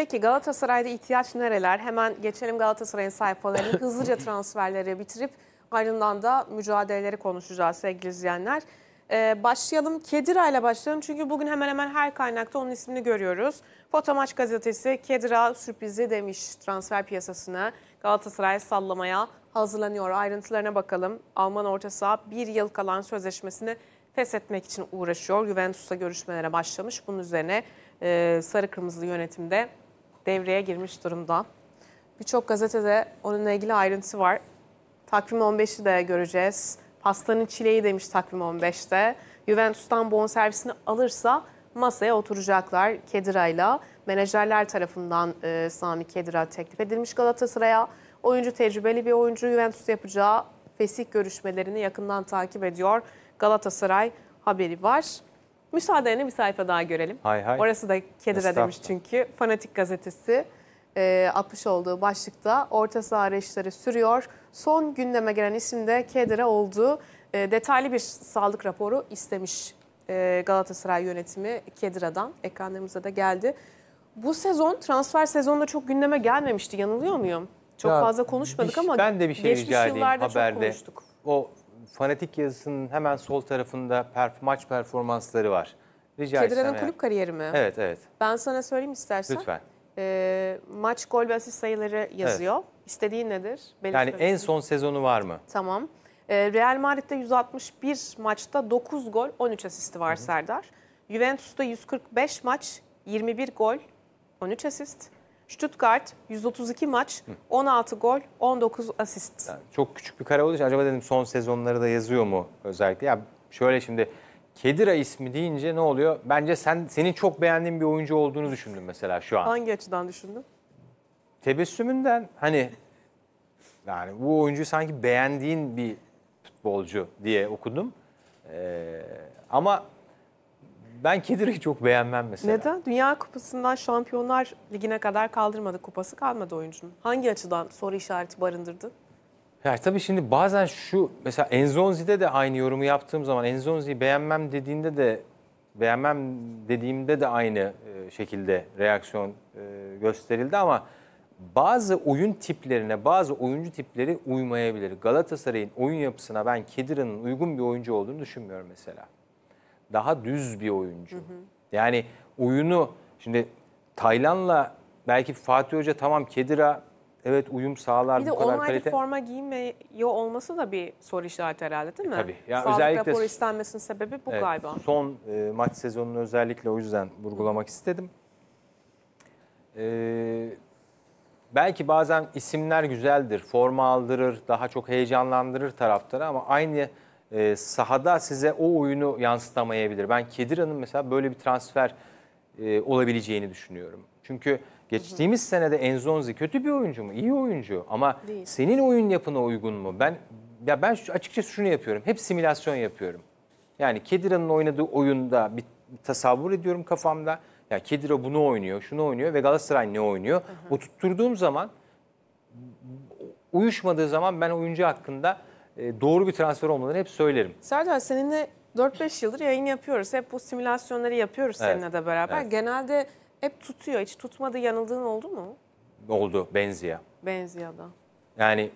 Peki Galatasaray'da ihtiyaç nereler? Hemen geçelim Galatasaray'ın sayfalarını hızlıca transferleri bitirip ardından da mücadeleleri konuşacağız sevgili izleyenler. Ee, başlayalım. Kedira ile başlayalım çünkü bugün hemen hemen her kaynakta onun ismini görüyoruz. Fotomaç gazetesi Kedira sürprizi demiş transfer piyasasına. Galatasaray sallamaya hazırlanıyor. Ayrıntılarına bakalım. Alman orta saha bir yıl kalan sözleşmesini feshetmek için uğraşıyor. Juventus'la görüşmelere başlamış. Bunun üzerine e, sarı kırmızı yönetimde devreye girmiş durumda. Birçok gazetede onunla ilgili ayrıntı var. Takvim 15'i de göreceğiz. Pastanın çileği demiş takvim 15'te. Juventus'tan bonservisini alırsa masaya oturacaklar Kedira'yla. Menajerler tarafından e, Sami Kedira teklif edilmiş Galatasaray'a. Oyuncu tecrübeli bir oyuncu Juventus yapacağı fesih görüşmelerini yakından takip ediyor. Galatasaray haberi var. Müsaadenle bir sayfa daha görelim. Hay hay. Orası da kedire demiş çünkü. Fanatik gazetesi e, atmış olduğu başlıkta orta saha arayışları sürüyor. Son gündeme gelen isim de kedire oldu. E, detaylı bir sağlık raporu istemiş e, Galatasaray yönetimi Kedira'dan. Ekranlarımıza da geldi. Bu sezon transfer sezonunda çok gündeme gelmemişti yanılıyor muyum? Çok ya, fazla konuşmadık bir, şey- ama ben de bir şey geçmiş yıllarda haberde. çok konuştuk. O fanatik yazısının hemen sol tarafında perf maç performansları var. Rica Kedira'nın kulüp kariyeri mi? Evet, evet. Ben sana söyleyeyim istersen. Lütfen. E, maç, gol ve asist sayıları yazıyor. Evet. İstediğin nedir? Benim yani en son sezonu var mı? Tamam. E, Real Madrid'de 161 maçta 9 gol, 13 asisti var Hı -hı. Serdar. Juventus'ta 145 maç, 21 gol, 13 asist. Stuttgart 132 maç, 16 gol, 19 asist. Yani çok küçük bir kare olduğu için acaba dedim son sezonları da yazıyor mu özellikle? Ya şöyle şimdi Kedira ismi deyince ne oluyor? Bence sen senin çok beğendiğin bir oyuncu olduğunu düşündüm mesela şu an. Hangi açıdan düşündün? Tebessümünden hani yani bu oyuncuyu sanki beğendiğin bir futbolcu diye okudum. Ee, ama ben Kedir'i çok beğenmem mesela. Neden? Dünya Kupası'ndan Şampiyonlar Ligi'ne kadar kaldırmadı. Kupası kalmadı oyuncunun. Hangi açıdan soru işareti barındırdı? Ya tabii şimdi bazen şu mesela Enzonzi'de de aynı yorumu yaptığım zaman Enzonzi'yi beğenmem dediğinde de beğenmem dediğimde de aynı e, şekilde reaksiyon e, gösterildi ama bazı oyun tiplerine, bazı oyuncu tipleri uymayabilir. Galatasaray'ın oyun yapısına ben Kedir'in uygun bir oyuncu olduğunu düşünmüyorum mesela daha düz bir oyuncu. Hı hı. Yani oyunu şimdi Taylan'la belki Fatih Hoca tamam Kedira evet uyum sağlar bir bu kadar kalite. Bir de kalite... forma giymiyor olması da bir soru işareti herhalde değil e, mi? E, tabii. Ya Sağlık özellikle, raporu istenmesinin sebebi bu evet, galiba. Son e, maç sezonunu özellikle o yüzden vurgulamak hı. istedim. Ee, belki bazen isimler güzeldir, forma aldırır, daha çok heyecanlandırır taraftarı ama aynı e, sahada size o oyunu yansıtamayabilir. Ben Kedira'nın mesela böyle bir transfer e, olabileceğini düşünüyorum. Çünkü geçtiğimiz hı hı. senede Enzonzi kötü bir oyuncu mu? İyi oyuncu ama Değil. senin oyun yapına uygun mu? Ben ya ben açıkçası şunu yapıyorum. Hep simülasyon yapıyorum. Yani Kedira'nın oynadığı oyunda bir tasavvur ediyorum kafamda. Ya yani Kedira bunu oynuyor, şunu oynuyor ve Galatasaray ne oynuyor? Hı hı. O tutturduğum zaman uyuşmadığı zaman ben oyuncu hakkında e, doğru bir transfer olmalarını hep söylerim. Serdar seninle 4-5 yıldır yayın yapıyoruz. Hep bu simülasyonları yapıyoruz evet. seninle de beraber. Evet. Genelde hep tutuyor. Hiç tutmadı yanıldığın oldu mu? Oldu. Benzia. Benzia'da. Yani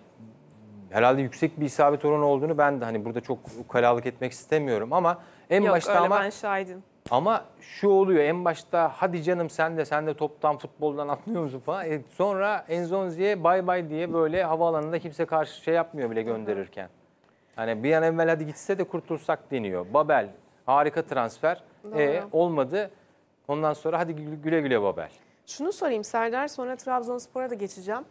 herhalde yüksek bir isabet oranı olduğunu ben de hani burada çok ukalalık etmek istemiyorum ama en Yok, başta ama ben şahidim. Ama şu oluyor en başta hadi canım sen de sen de toptan futboldan atlıyor musun falan. E, sonra Enzonzi'ye bay bay diye böyle havaalanında kimse karşı şey yapmıyor bile gönderirken. Hani bir an evvel hadi gitse de kurtulsak deniyor. Babel harika transfer. E, olmadı. Ondan sonra hadi güle güle Babel. Şunu sorayım Serdar sonra Trabzonspor'a da geçeceğim.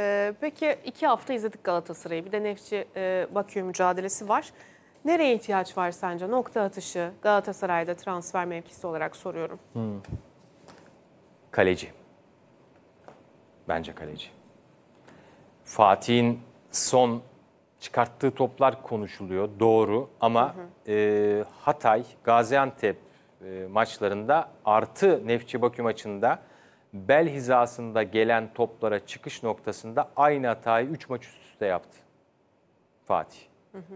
Ee, peki iki hafta izledik Galatasaray'ı. Bir de Nefçi e, Bakü mücadelesi var. Nereye ihtiyaç var sence? Nokta atışı Galatasaray'da transfer mevkisi olarak soruyorum. Hmm. Kaleci. Bence kaleci. Fatih'in son çıkarttığı toplar konuşuluyor doğru ama hı hı. E, Hatay, Gaziantep e, maçlarında artı Nefçi Bakü maçında bel hizasında gelen toplara çıkış noktasında aynı hatayı 3 maç üst üste yaptı Fatih. Hı hı.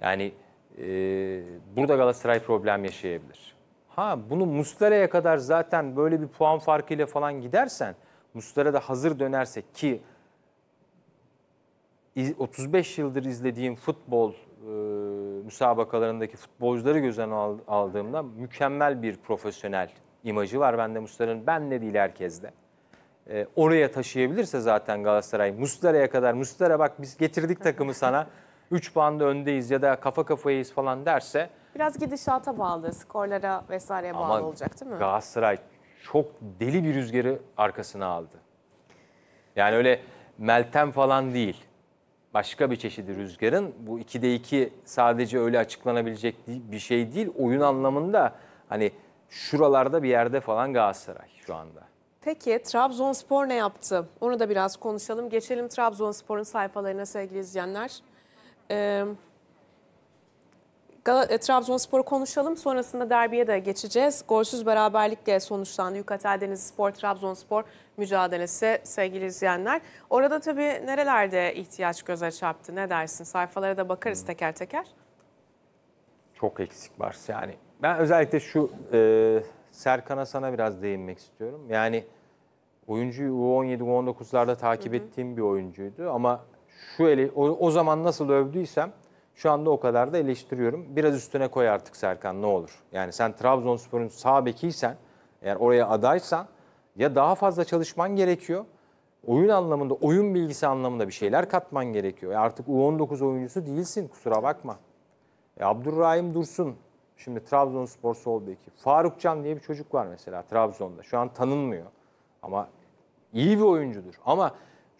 Yani ee, burada Galatasaray problem yaşayabilir. Ha bunu Muslera'ya kadar zaten böyle bir puan farkıyla falan gidersen Muslera da hazır dönerse ki 35 yıldır izlediğim futbol e, müsabakalarındaki futbolcuları gözden aldığımda mükemmel bir profesyonel imajı var bende Muslera'nın. Ben de değil herkeste. E, oraya taşıyabilirse zaten Galatasaray Muslera'ya kadar Muslera bak biz getirdik takımı sana 3 puanda öndeyiz ya da kafa kafayız falan derse Biraz gidişata bağlı, skorlara vesaireye bağlı Ama olacak değil mi? Galatasaray çok deli bir rüzgarı arkasına aldı. Yani öyle Meltem falan değil. Başka bir çeşidi rüzgarın. Bu 2'de 2 sadece öyle açıklanabilecek bir şey değil. Oyun anlamında hani şuralarda bir yerde falan Galatasaray şu anda. Peki Trabzonspor ne yaptı? Onu da biraz konuşalım. Geçelim Trabzonspor'un sayfalarına sevgili izleyenler. E, Gal e, Trabzonspor'u konuşalım. Sonrasında derbiye de geçeceğiz. Golsüz beraberlikle sonuçlandı Yukatel Deniz Spor Trabzonspor mücadelesi sevgili izleyenler. Orada tabii nerelerde ihtiyaç göze çarptı? Ne dersin? Sayfalara da bakarız hmm. teker teker. Çok eksik var yani. Ben özellikle şu e, Serkan'a sana biraz değinmek istiyorum. Yani oyuncuyu U17, U19'larda takip hı ettiğim bir oyuncuydu ama şu eli o, o zaman nasıl övdüysem şu anda o kadar da eleştiriyorum. Biraz üstüne koy artık Serkan ne olur. Yani sen Trabzonspor'un sağ bekiysen eğer oraya adaysan ya daha fazla çalışman gerekiyor. Oyun anlamında, oyun bilgisi anlamında bir şeyler katman gerekiyor. artık U19 oyuncusu değilsin kusura bakma. E Abdurrahim Dursun şimdi Trabzonspor sol beki. Farukcan diye bir çocuk var mesela Trabzon'da. Şu an tanınmıyor ama iyi bir oyuncudur. Ama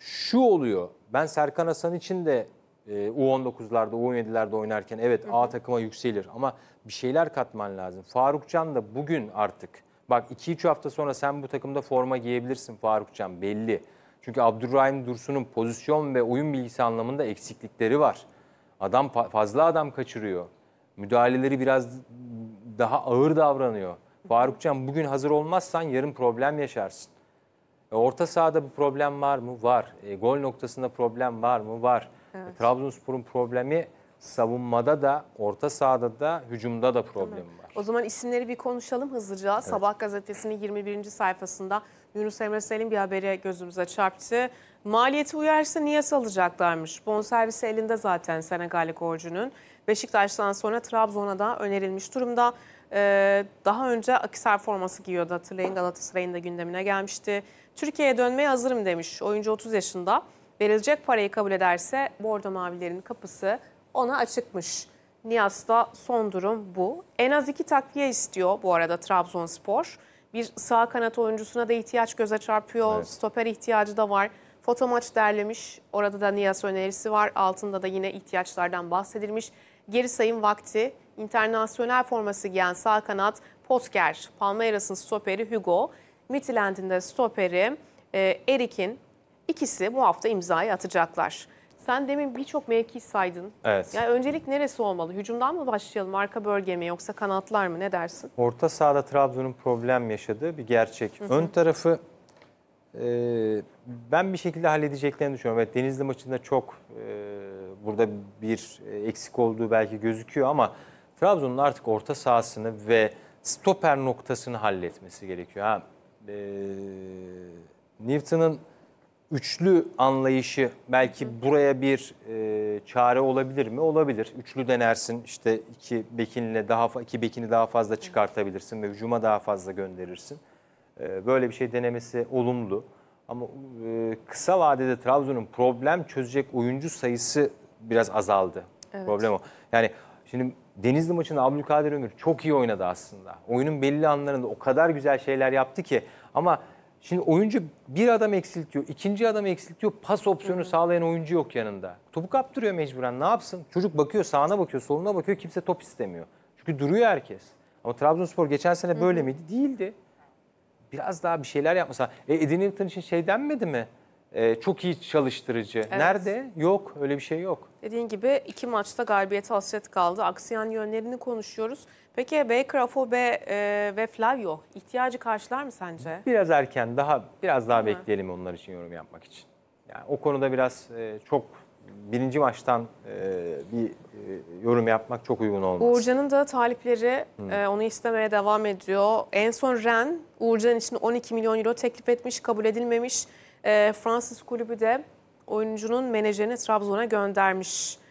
şu oluyor. Ben Serkan Hasan için de e, U19'larda, U17'lerde oynarken evet A takıma yükselir ama bir şeyler katman lazım. Farukcan da bugün artık bak 2-3 hafta sonra sen bu takımda forma giyebilirsin Farukcan belli. Çünkü Abdurrahim Dursun'un pozisyon ve oyun bilgisi anlamında eksiklikleri var. Adam fazla adam kaçırıyor. Müdahaleleri biraz daha ağır davranıyor. Farukcan bugün hazır olmazsan yarın problem yaşarsın. E, orta sahada bir problem var mı? Var. E, gol noktasında problem var mı? Var. E, evet. E, Trabzonspor'un problemi savunmada da, orta sahada da, hücumda da problem var. O zaman isimleri bir konuşalım hızlıca. Evet. Sabah gazetesinin 21. sayfasında Yunus Emre Selim bir haberi gözümüze çarptı. Maliyeti uyarsa niye salacaklarmış? Bonservisi elinde zaten Senegal'li golcünün. Beşiktaş'tan sonra Trabzon'a da önerilmiş durumda. Ee, daha önce Akisar forması giyiyordu hatırlayın Galatasaray'ın da gündemine gelmişti. Türkiye'ye dönmeye hazırım demiş. Oyuncu 30 yaşında. Verilecek parayı kabul ederse Bordo Mavilerin kapısı ona açıkmış. Niyas'ta son durum bu. En az iki takviye istiyor bu arada Trabzonspor. Bir sağ kanat oyuncusuna da ihtiyaç göze çarpıyor. Evet. Stoper ihtiyacı da var. Foto maç derlemiş. Orada da niyaz önerisi var. Altında da yine ihtiyaçlardan bahsedilmiş. Geri sayım vakti. İnternasyonel forması giyen sağ kanat Potker, Palmeiras'ın stoperi Hugo, Midtjylland'in de stoperi e, Erik'in ikisi bu hafta imzayı atacaklar. Sen demin birçok mevki saydın. Evet. Yani öncelik neresi olmalı? Hücumdan mı başlayalım? Arka bölge mi yoksa kanatlar mı? Ne dersin? Orta sahada Trabzon'un problem yaşadığı bir gerçek. Hı hı. Ön tarafı e, ben bir şekilde halledeceklerini düşünüyorum. Evet Denizli maçında çok e, burada bir eksik olduğu belki gözüküyor ama Trabzon'un artık orta sahasını ve stoper noktasını halletmesi gerekiyor. Ha, e, ee, Newton'ın üçlü anlayışı belki buraya bir e, çare olabilir mi? Olabilir. Üçlü denersin işte iki bekinle daha iki bekini daha fazla çıkartabilirsin ve hücuma daha fazla gönderirsin. E, böyle bir şey denemesi olumlu. Ama e, kısa vadede Trabzon'un problem çözecek oyuncu sayısı biraz azaldı. Evet. Problem o. Yani şimdi Denizli maçında Abdülkadir Ömür çok iyi oynadı aslında. Oyunun belli anlarında o kadar güzel şeyler yaptı ki ama şimdi oyuncu bir adam eksiltiyor, ikinci adam eksiltiyor. Pas opsiyonu sağlayan oyuncu yok yanında. Topu kaptırıyor mecburen. Ne yapsın? Çocuk bakıyor, sağına bakıyor, soluna bakıyor. Kimse top istemiyor. Çünkü duruyor herkes. Ama Trabzonspor geçen sene böyle miydi? Değildi. Biraz daha bir şeyler yapmasa. E, Edin Hilton için şey denmedi mi? e, çok iyi çalıştırıcı. Evet. Nerede? Yok öyle bir şey yok. Dediğin gibi iki maçta galibiyete hasret kaldı. Aksiyan yönlerini konuşuyoruz. Peki Baker, Afobe e, ve Flavio ihtiyacı karşılar mı sence? Biraz erken daha biraz daha Değil bekleyelim onlar için yorum yapmak için. Yani o konuda biraz e, çok birinci maçtan e, bir e, yorum yapmak çok uygun olmaz. Uğurcan'ın da talipleri e, onu istemeye devam ediyor. En son Ren Uğurcan için 12 milyon euro teklif etmiş kabul edilmemiş. Ee, Fransız kulübü de oyuncunun menajerini Trabzon'a göndermiş.